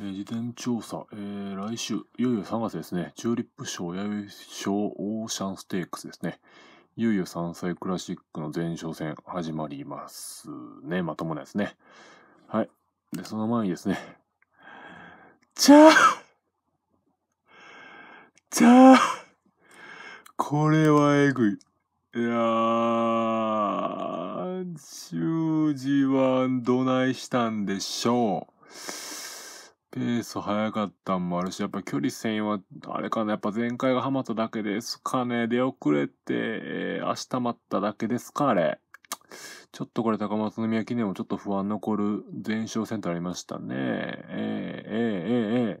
えー、事前調査、えー、来週、いよいよ3月ですね、チューリップ賞、弥生賞、オーシャンステークスですね。いよいよ山菜クラシックの前哨戦始まりますね。まともなやつね。はい。で、その前にですね、じゃあちゃあこれはえぐい。いやー、修二はどないしたんでしょう。ペース速かったんもあるし、やっぱ距離戦は、あれかな、やっぱ前回がハマっただけですかね。出遅れて、えー、明日待っただけですか、あれ。ちょっとこれ高松宮記念もちょっと不安残る前哨戦とありましたね。えー、えー、えー、えー、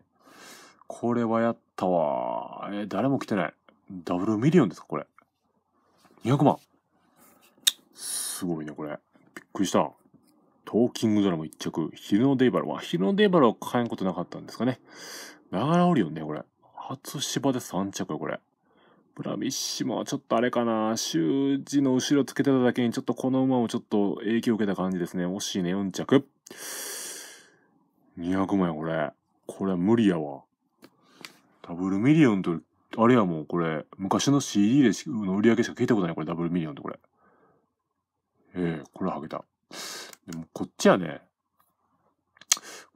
これはやったわ。えー、誰も来てない。ダブルミリオンですか、これ。200万。すごいね、これ。びっくりした。トーキングドラマ1着、昼のデイバルは、昼のデイバルは買えんことなかったんですかね。ながらおるよね、これ。初芝で3着よ、これ。ブラビッシモはちょっとあれかな、習字の後ろつけてただけに、ちょっとこの馬もちょっと影響を受けた感じですね。惜しいね、4着。200万や、これ。これ無理やわ。ダブルミリオンと、あれやもう、これ、昔の CD での売り上げしか聞いたことない、これ、ダブルミリオンと、これ。ええー、これはげた。でもこっちはね、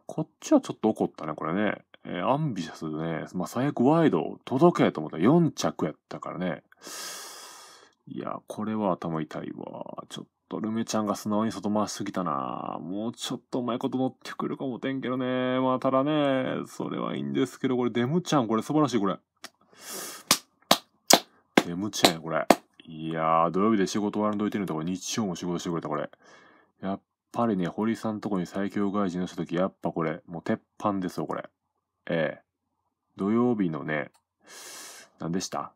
こっちはちょっと怒ったね、これね。えー、アンビシャスでね、まあ、最悪ワイド届けと思ったら4着やったからね。いや、これは頭痛いわ。ちょっとルメちゃんが素直に外回しすぎたな。もうちょっとうまいこと乗ってくるかもてんけどね。まあ、ただね、それはいいんですけど、これデムちゃん、これ素晴らしい、これ。デムちゃんや、これ。いやー、土曜日で仕事終わらんといてるんだこれ日曜も仕事してくれた、これ。やっぱりね、堀さんとこに最強外人の人たきやっぱこれ、もう鉄板ですよ、これ。ええ土曜日のね、何でした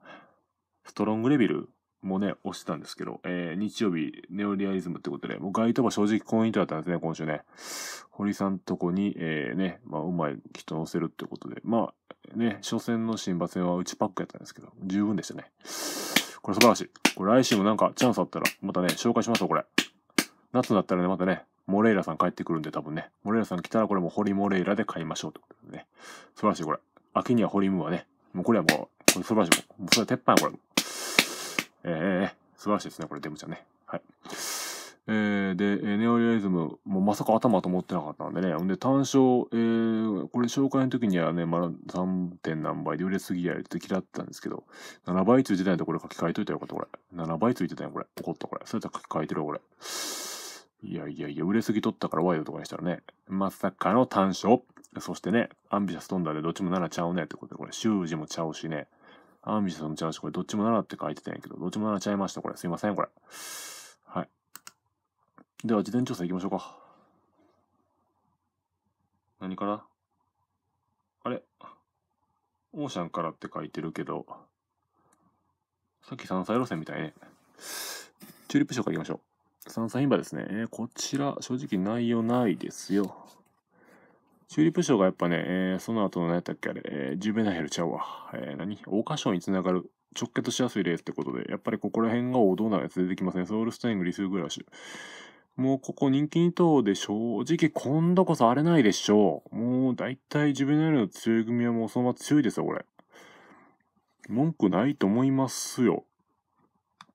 ストロングレビルもね、押してたんですけど、えー、日曜日、ネオリアリズムってことで、もう街頭は正直婚姻とだったんですね、今週ね。堀さんとこに、えー、ね、まあ、うまい人乗せるってことで、まあ、ね、初戦の新馬戦は内パックやったんですけど、十分でしたね。これ素晴らしい。これ来週もなんかチャンスあったら、またね、紹介しますよ、これ。夏だったらね、またね、モレイラさん帰ってくるんで多分ね、モレイラさん来たらこれもホリモレイラで買いましょうってことでね。素晴らしいこれ。秋にはホリムはね、もうこれはもう、これ素晴らしい。もうそれは鉄板やこれ。ええー、素晴らしいですね、これデブちゃんね。はい。えー、で、ネオリアリズム、もうまさか頭と思ってなかったんでね。んで、単勝、えー、これ紹介の時にはね、まだ 3. 点何倍で売れすぎやって嫌だったんですけど、7倍ついてたんやこれ書き換えといたよかった、これ。7倍ついてたんや、これ。怒った、これ。そうやったら書き換えてるわ、これ。いやいやいや、売れすぎとったからワイドとかにしたらね、まさかの短所。そしてね、アンビシャス飛んだでどっちも7ちゃうねってことで、これ、習字もちゃうしね、アンビシャスもちゃうし、これどっちも7って書いてたんやけど、どっちも7ちゃいました、これ。すいません、これ。はい。では、事前調査行きましょうか。何からあれオーシャンからって書いてるけど、さっき山菜路線みたいね。チューリップ賞から行きましょう。三三今ですね、えー、こちら、正直内容ないですよ。チューリップ賞がやっぱね、えー、その後の何やったっけあれ、えー、ジュベナヘルちゃうわ。えー、何桜花賞につながる直結しやすいレースってことで、やっぱりここら辺が王道なやつ出てきますね。ソウルスタイング、リスグラッシュ。もうここ人気2頭で正直今度こそ荒れないでしょう。もう大体ジュベナヘルの強い組はもうそのまま強いですよ、これ。文句ないと思いますよ。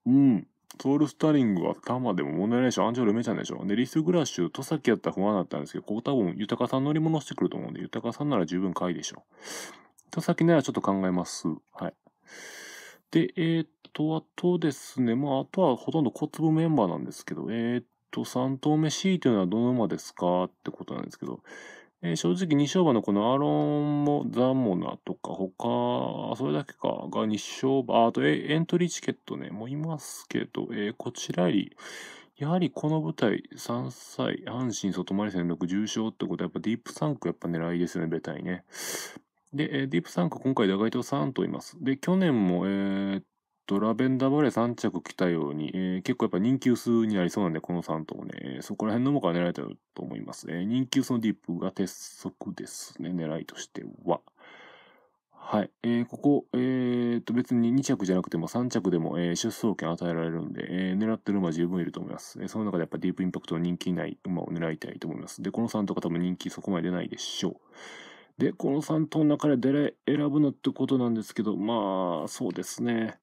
うん。ポール・スタリングは玉でも問題ないでしょ。アンジョルメちゃんでしょ。で、リス・グラッシュ、サキやったら不安だったんですけど、ここ多分、豊さん乗り物してくると思うんで、豊さんなら十分買いでしょ。サ崎ならちょっと考えます。はい。で、えー、っと、あとですね、まあ、あとはほとんど小粒メンバーなんですけど、えー、っと、3投目 C というのはどの馬ですかってことなんですけど、えー、正直西勝馬のこのアロンもザモナとか他、それだけかが西勝馬、あとエントリーチケットね、もいますけど、えー、こちらより、やはりこの舞台、3歳、阪神外回り戦6重賞ってことは、やっぱディープ3区やっぱ狙いですよね、ベタにね。で、ディープ3区今回で上と3といます。で、去年も、えー、と、ラベンダーバレー3着来たように、えー、結構やっぱ人気薄になりそうなんで、この3頭ね、そこら辺の方から狙えたと思います。人気薄のディープが鉄則ですね、狙いとしては。はい。えー、ここ、えー、と、別に2着じゃなくても3着でも、えー、出走権与えられるんで、えー、狙ってる馬十分いると思います。えー、その中でやっぱディープインパクトの人気ない馬を狙いたいと思います。で、この3頭が多分人気そこまで出ないでしょう。で、この3頭の中で選ぶのってことなんですけど、まあ、そうですね。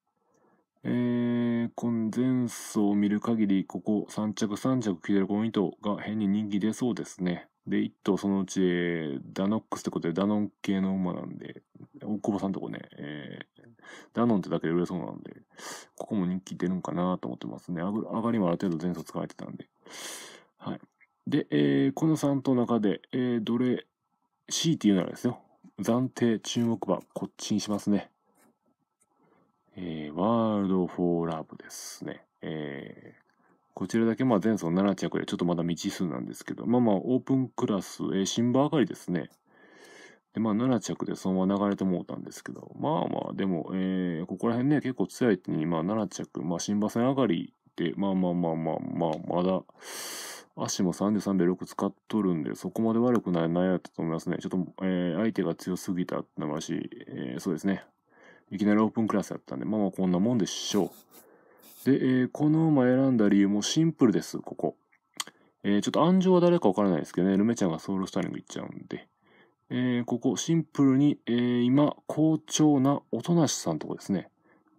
えー、この前走を見る限り、ここ3着、3着着てるコミットが変に人気出そうですね。で、1頭そのうち、ダノックスってことでダノン系の馬なんで、大久保さんとこね、えー、ダノンってだけで売れそうなんで、ここも人気出るんかなと思ってますね。上がりもある程度前走使われてたんで。はい。で、えー、この3頭の中で、えー、どれ、C って言うならですよ。暫定注目馬、こっちにしますね。えー、ワールド・フォー・ラブですね。えー、こちらだけまあ前走7着でちょっとまだ未知数なんですけど、まあまあオープンクラス、えー、バー上がりですね。でまあ7着でそのまま流れてもうたんですけど、まあまあでも、えー、ここら辺ね結構強いに、まあ7着、まあシンバー戦上がりで、まあまあまあまあまあ、まだ足も33秒6使っとるんで、そこまで悪くない内容だったと思いますね。ちょっと、えー、相手が強すぎたってのもあし、えー、そうですね。いきなりオープンクラスだったんで、まあまあこんなもんでしょう。で、えー、この馬選んだ理由もシンプルです、ここ。えー、ちょっと暗示は誰かわからないですけどね、ルメちゃんがソウルスターリング行っちゃうんで。えー、ここ、シンプルに、えー、今、好調な音無さんとこですね。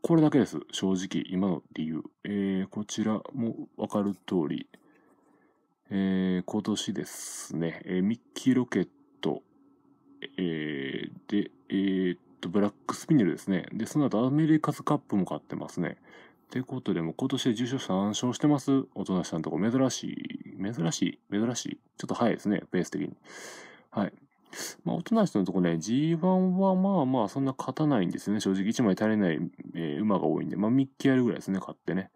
これだけです。正直、今の理由。えー、こちらもわかる通り、えー、今年ですね、えー、ミッキーロケット、えー、で、えー、と、ブラックスピネルですね。で、その後アメリカズカップも買ってますね。ってことで、も今年で重賞3勝してます。おとなしさんとこ珍しい。珍しい珍しいちょっと早いですね、ペース的に。はい。まあ、おとなしのとこね、G1 はまあまあ、そんな勝たないんですね。正直1枚足りない、えー、馬が多いんで、まあ、3ッやるぐらいですね、勝ってね。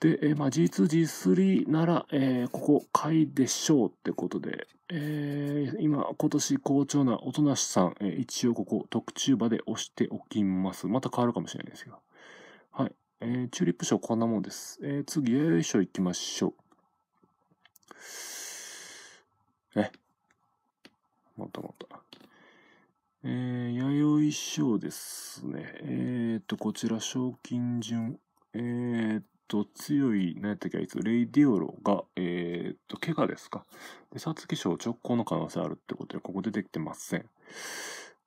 で、えー、まあ G2、G3 なら、えー、ここ、買いでしょうってことで、えー、今、今年好調な音無さん、えー、一応ここ、特注場で押しておきます。また変わるかもしれないですよ。はい。えー、チューリップ賞こんなもんです。えー、次、よいしょ行きましょう。え。またまた。えー、弥生賞ですね。えー、っと、こちら、賞金順。えー、と、強い、何やったっけ、あいつ、レイディオロが、えー、っと、怪我ですか。で、皐月賞直行の可能性あるってことで、ここ出てきてません。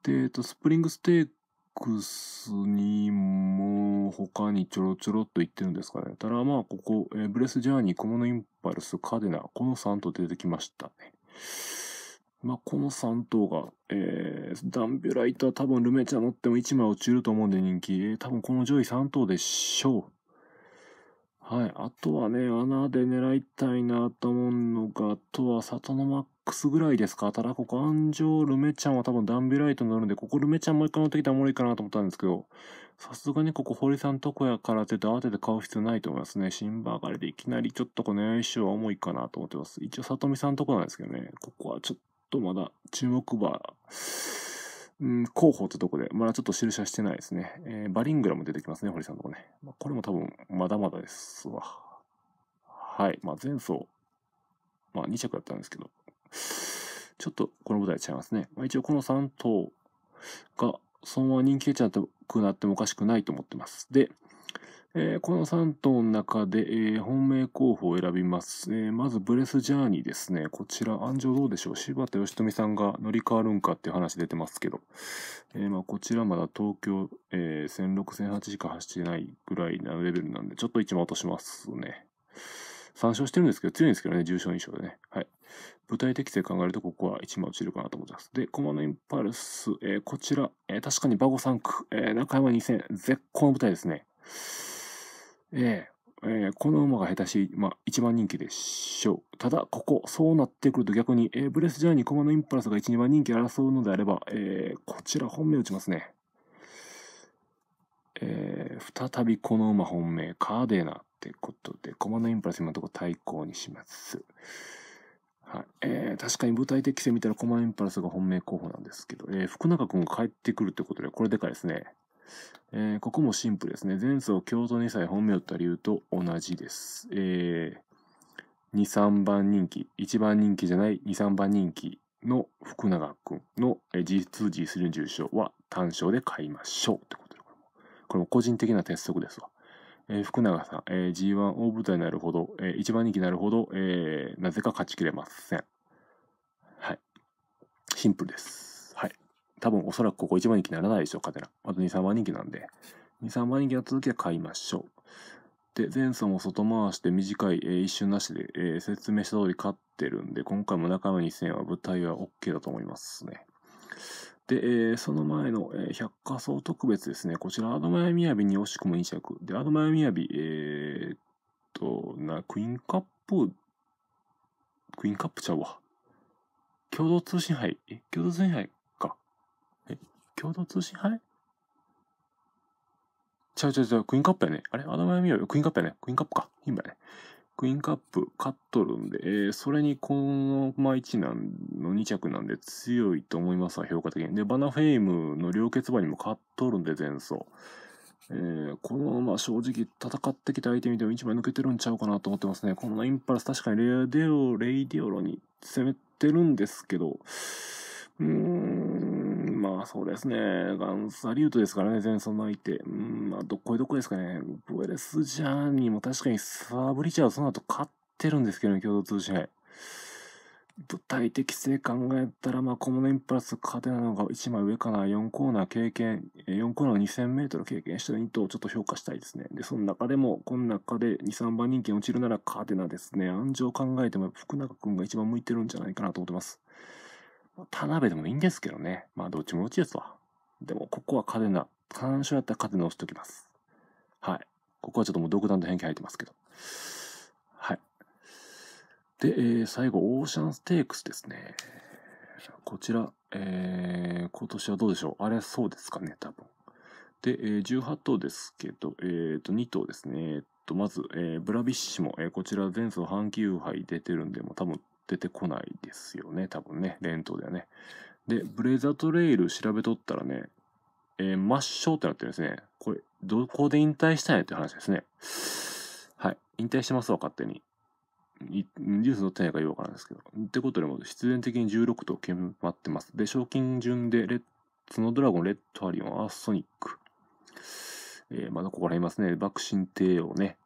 で、えっと、スプリングステークスにも、他にちょろちょろっと言ってるんですかね。ただ、まあ、ここ、えー、ブレスジャーニー、小物インパルス、カデナ、この3と出てきましたね。まあ、この3頭が、えー、ダンビュライトは多分ルメちゃん乗っても1枚落ちると思うんで人気、えー、多分この上位3頭でしょう。はい。あとはね、穴で狙いたいなと思うのが、あとは里のマックスぐらいですか。ただ、ここ安城、ルメちゃんは多分ダンビライトになるんで、ここルメちゃんもう一回乗ってきたらもろいかなと思ったんですけど、さすがにここ堀さんとこやからって慌てて買う必要ないと思いますね。新ーガりでいきなりちょっとこの相性は重いかなと思ってます。一応里見さんとこなんですけどね、ここはちょっとまだ注目馬、うん、広報ってとこで、まだちょっと印はしてないですね。えー、バリングラム出てきますね、堀さんのとこね。まあ、これも多分、まだまだですわ。はい。まあ、前走、まあ、2着だったんですけど、ちょっとこの舞台違いますね。まあ、一応この3頭が、そのまま人気出ちゃくなってもおかしくないと思ってます。で、えー、この3頭の中で、えー、本命候補を選びます、えー、まずブレスジャーニーですね。こちら、安城どうでしょう柴田義富さんが乗り換わるんかっていう話出てますけど、えー、まあ、こちらまだ東京、えー、1006、1008しか走ってないぐらいなレベルなんで、ちょっと1番落としますね。参照してるんですけど、強いんですけどね、重症印象でね。はい。舞台適性考えると、ここは1枚落ちるかなと思います。で、駒のインパルス、えー、こちら、えー、確かにバゴ3区、えー、中山2000、絶好の舞台ですね。えええー、この馬が下手しまあ、一番人気でしょう。ただ、ここ、そうなってくると逆に、えー、ブレスジャーニー、駒のインパルスが1、2番人気争うのであれば、えー、こちら本命打ちますね。えー、再びこの馬本命、カーデーナってことで、駒のインパルス今のところ対抗にします。はい。えー、確かに舞台的性見たらコマインパルスが本命候補なんですけど、えー、福永君が帰ってくるってことで、これでかいですね。えー、ここもシンプルですね。前走京都2歳本命打った理由と同じです。えー、2、3番人気、1番人気じゃない2、3番人気の福永くんの G2、G3 の重賞は単勝で買いましょうってことで、これも、これも個人的な鉄則ですわ。えー、福永さん、えー、G1 大舞台になるほど、えー、1番人気になるほど、えー、なぜか勝ちきれません。はい。シンプルです。多分おそらくここ1番人気にならないでしょう、かね。ナ。あと2、3番人気なんで。2、3番人気の続きは買いましょう。で、前走も外回して短い、えー、一瞬なしで、えー、説明した通り勝ってるんで、今回も中山2000は舞台は OK だと思いますね。で、えー、その前の、えー、百花荘特別ですね。こちら、アドマヤミヤビに惜しくも2着。で、アドマヤミヤビ、えー、っと、な、クイーンカップ、クイーンカップちゃうわ。共同通信杯、え、共同通信杯共同通信杯ちゃうちゃうちゃう、クイーンカップやね。あれアダマヤミよ。クイーンカップやね。クイーンカップか。今やね。クイーンカップ勝っとるんで、えー、それにこのま1なんの2着なんで強いと思いますわ、評価的に。で、バナフェイムの両決馬にも勝っとるんで、前走。えー、このまま正直戦ってきた相手見ても1枚抜けてるんちゃうかなと思ってますね。このインパルス確かにレイデオ、レイディオロに攻めてるんですけど、うーん、まあそうですね。ガンサリュートですからね、前走の相手。うん、まあ、どっこいどこですかね。ブエレスジャーニーも確かにサーブリチャードその後勝ってるんですけどね、共同通信杯。舞台的性考えたら、まあ、コモネインプラス勝てなのが1枚上かな。4コーナー経験、4コーナー2000メートル経験した2頭をちょっと評価したいですね。で、その中でも、この中で2、3番人気落ちるならカーテナですね。安城考えても、福永君が一番向いてるんじゃないかなと思ってます。田辺でもいいんですけどね。まあ、どっちも打ちですわ。でも、ここはカデナ。干渉やったらカデナ押しときます。はい。ここはちょっともう独断と偏見入ってますけど。はい。で、えー、最後、オーシャンステークスですね。こちら、えー、今年はどうでしょうあれ、そうですかね、多分。で、えー、18頭ですけど、えー、と、2頭ですね。えー、と、まず、えー、ブラビッシも、えー、こちら、前走半球杯出てるんで、も多分、出てこないですよね、多分ね、レントではね。で、ブレザートレイル調べとったらね、えー、抹消ってなってるんですね。これ、どこで引退したんやって話ですね。はい。引退してますわ、勝手に。ニュースの手がよくわからないですけど。ってことでも、必然的に16と決まってます。で、賞金順でレッ、ツノドラゴン、レッドアリオン、アーソニック。えー、まだここら辺いますね。爆心帝王ね。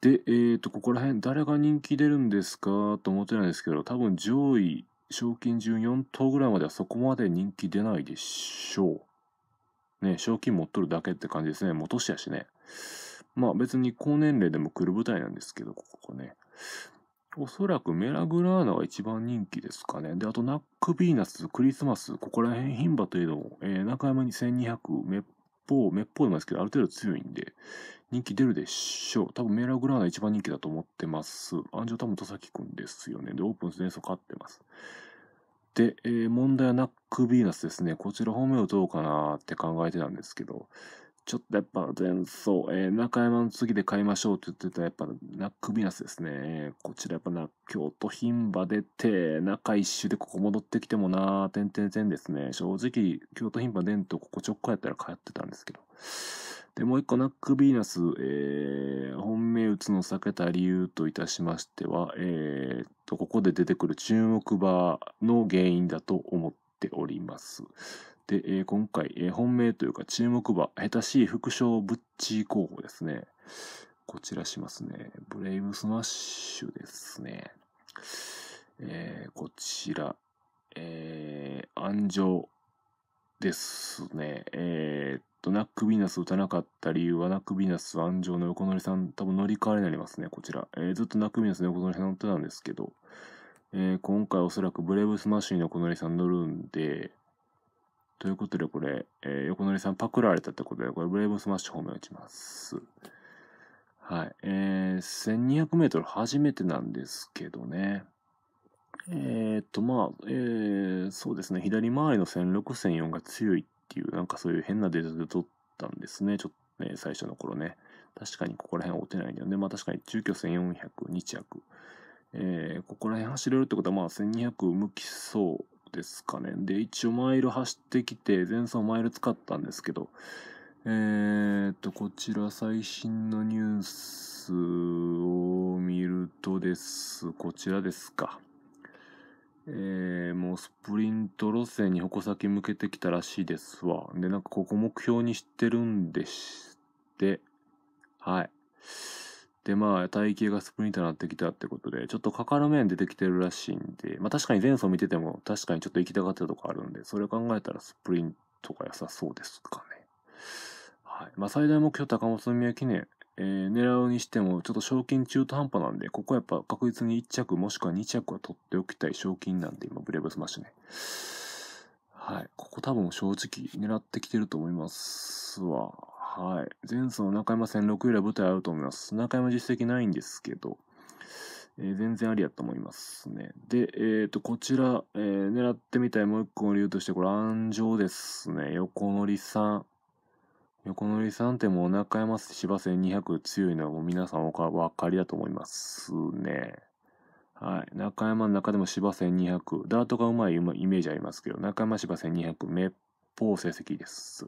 で、えーと、ここら辺誰が人気出るんですかと思ってないですけど、多分上位、賞金順4等ぐらいまではそこまで人気出ないでしょう。ね、賞金持っとるだけって感じですね。うしやしね。まあ別に高年齢でも来る舞台なんですけど、ここね。おそらくメラグラーナが一番人気ですかね。で、あとナックビーナス、クリスマス、ここら辺、牝馬というのも、えー、中山に1200、めっぽう、めっぽうでもですけど、ある程度強いんで、人気出るでしょう。多分メラグラーが一番人気だと思ってます。安城多分戸崎くんですよね。で、オープンス連想勝ってます。で、えー、問題はナックビーナスですね。こちら本名どうかなって考えてたんですけど、ちょっとやっぱ前走、えー、中山の次で買いましょうって言ってたやっぱナックビーナスですね。えこちらやっぱな、京都牝馬出て、中一周でここ戻ってきてもなー、てんてんてんですね。正直、京都牝馬出んとここ直下やったら通ってたんですけど。で、もう一個、ナックビーナス、えー、本命打つの避けた理由といたしましては、えー、と、ここで出てくる注目馬の原因だと思っております。で、えー、今回、えー、本命というか注目馬、下手しい副賞ブッチ候補ですね。こちらしますね。ブレイブスマッシュですね。えー、こちら、えー、安城ですね。えー、っと、ナックビーナス打たなかった理由は、ナックビーナス安城の横乗りさん、多分乗り換えになりますね、こちら。えー、ずっとナックビーナスの横乗りさん乗ってたんですけど、えー、今回おそらくブレイブスマッシュに横乗りさん乗るんで、ということでこれ、えー、横乗りさんパクられたってことで、これブレイブスマッシュ方面打ちます。はい。えー、1200メートル初めてなんですけどね。えーっと、まあ、えー、そうですね、左回りの戦力0 4が強いっていう、なんかそういう変なデータで取ったんですね、ちょっとね、最初の頃ね。確かにここら辺は打てないんだよね。まあ確かに中距離1400、2着。えー、ここら辺走れるってことは、まあ1200向きそうですかね。で、一応マイル走ってきて、前走マイル使ったんですけど、えー、っと、こちら最新のニュースを見るとです。こちらですか。えー、もうスプリント路線に矛先向けてきたらしいですわ。で、なんかここ目標にしてるんでして、はい。で、まあ、体型がスプリントになってきたってことで、ちょっとかかる面出てきてるらしいんで、まあ確かに前走見てても、確かにちょっと行きたがってたとこあるんで、それ考えたらスプリントが良さそうですかね。はい。まあ最大目標高松宮記念。えー、狙うにしても、ちょっと賞金中途半端なんで、ここはやっぱ確実に1着もしくは2着は取っておきたい賞金なんで、今、ブレイブスマッシュね。はい。ここ多分正直狙ってきてると思いますわ。はい。前走の中山戦6位は舞台あると思います。中山実績ないんですけど、えー、全然ありやと思いますね。で、えっ、ー、と、こちら、えー、狙ってみたいもう一個の理由として、これ、安城ですね。横乗りさん。横乗りさんってもうお腹山芝線200強いのはもう皆さんお分かりだと思いますね。はい。中山の中でも芝線200。ダートがうまいイメージありますけど、中山芝線200、めっぽう成績です。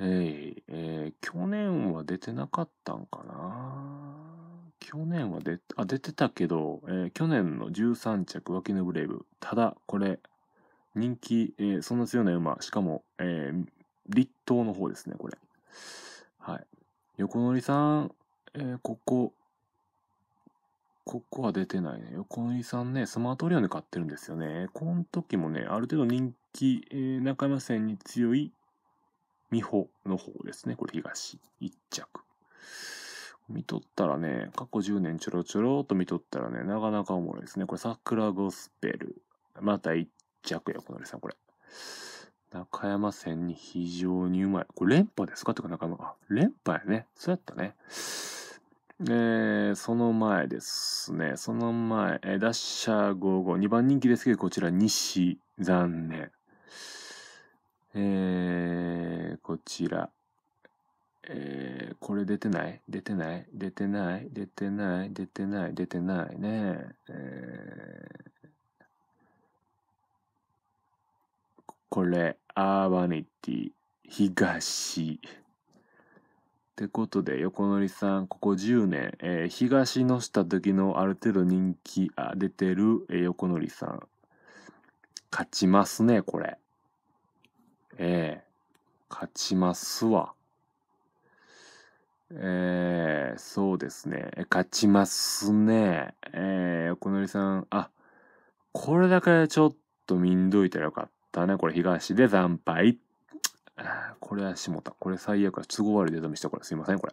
えー、えー、去年は出てなかったんかな去年は出、あ、出てたけど、えー、去年の13着、脇のブレイブ。ただ、これ、人気、えー、そんな強いな馬、しかも、えー、立東の方ですね、これ。はい。横乗りさん、えー、ここ、ここは出てないね。横乗りさんね、スマートリオネ買ってるんですよね。この時もね、ある程度人気、えー、中山線に強い美穂の方ですね。これ東、一着。見とったらね、過去10年ちょろちょろっと見とったらね、なかなかおもろいですね。これ、桜ゴスペル。また一着、横乗りさん、これ。中山戦に非常にうまい。これ連覇ですかとか中山、あ、連覇やね。そうやったね。えー、その前ですね。その前、えー、ダッシャー55。2番人気ですけど、こちら、西、残念。えー、こちら。えー、これ出てない出てない出てない出てない出てない出てないね。えーこれ、アーバニティ、東。ってことで、横乗りさん、ここ10年、えー、東の下時のある程度人気あ出てる、えー、横乗りさん。勝ちますね、これ。ええー、勝ちますわ。えー、そうですね。勝ちますね。えー、横乗りさん、あ、これだけちょっと見んどいたらよかった。ったね。これ東で惨敗。これは下田。これ最悪だ。都合悪いデータ見したこれ。すいません、これ。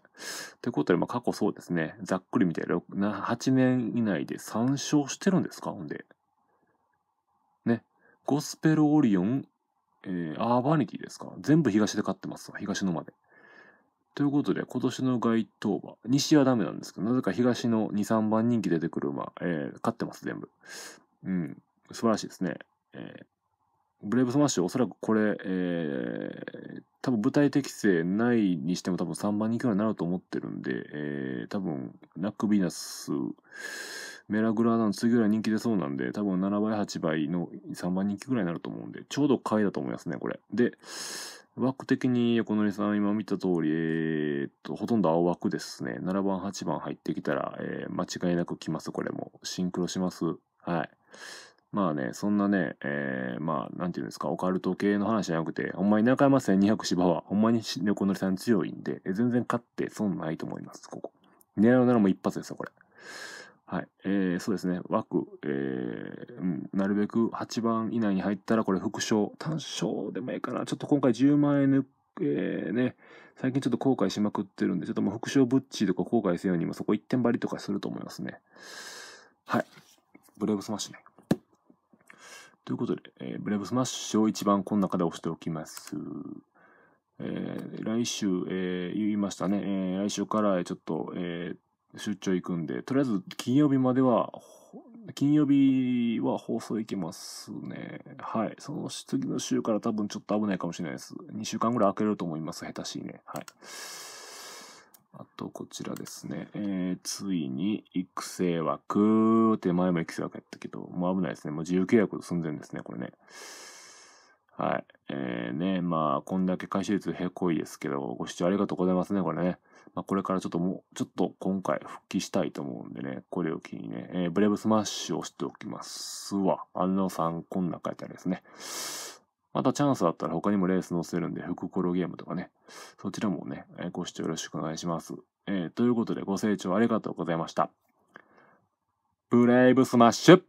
ということで、まあ過去そうですね。ざっくり見て、8年以内で3勝してるんですかほんで。ね。ゴスペルオリオン、えー、アーバニティですか全部東で勝ってますわ。東のまで。ということで、今年の街頭馬、西はダメなんですけど、なぜか東の2、3番人気出てくる馬、えー、勝ってます、全部。うん、素晴らしいですね。えー、ブレイブスマッシュ、おそらくこれ、えー、多分舞台適性ないにしても多分3番人気ぐらいになると思ってるんで、えー、多分、ラックビーナス、メラグラーナの次ぐらい人気出そうなんで、多分7倍、8倍の3番人気ぐらいになると思うんで、ちょうど買いだと思いますね、これ。で、枠的に横乗りさん、今見た通り、えー、っと、ほとんど青枠ですね。7番、8番入ってきたら、えー、間違いなく来ます、これも。シンクロします。はい。まあね、そんなね、えー、まあ、なんていうんですか、オカルト系の話じゃなくて、ほんまに中山1200芝は、ほんまに横乗りさん強いんで、全然勝って損ないと思います、ここ。狙うならもう一発ですよ、これ。はい。えー、そうですね、枠、えー、うん、なるべく8番以内に入ったら、これ、副賞、単勝でもええかな。ちょっと今回10万円えー、ね、最近ちょっと後悔しまくってるんで、ちょっともう副賞ブッチとか後悔せようにもそこ1点張りとかすると思いますね。はい。ブレイブスマッシュね。ということで、えー、ブレイブスマッシュを一番この中で押しておきます。えー、来週、えー、言いましたね、えー、来週からちょっと、えー、出張行くんで、とりあえず金曜日までは、金曜日は放送行けますね。はい。その次の週から多分ちょっと危ないかもしれないです。2週間ぐらい開けると思います。下手しいね。はい。と、こちらですね。えー、ついに、育成枠、って前も育成枠やったけど、もう危ないですね。もう自由契約寸前ですね、これね。はい。えー、ね、まあ、こんだけ回収率へこいですけど、ご視聴ありがとうございますね、これね。まあ、これからちょっともう、ちょっと今回復帰したいと思うんでね、これを機にね、えー、ブレイブスマッシュをしておきますわ。安のさん、こんな書いてあるですね。またチャンスあったら他にもレース載せるんで、福コロゲームとかね、そちらもね、えー、ご視聴よろしくお願いします。えー、ということでご清聴ありがとうございました。ブレイブスマッシュ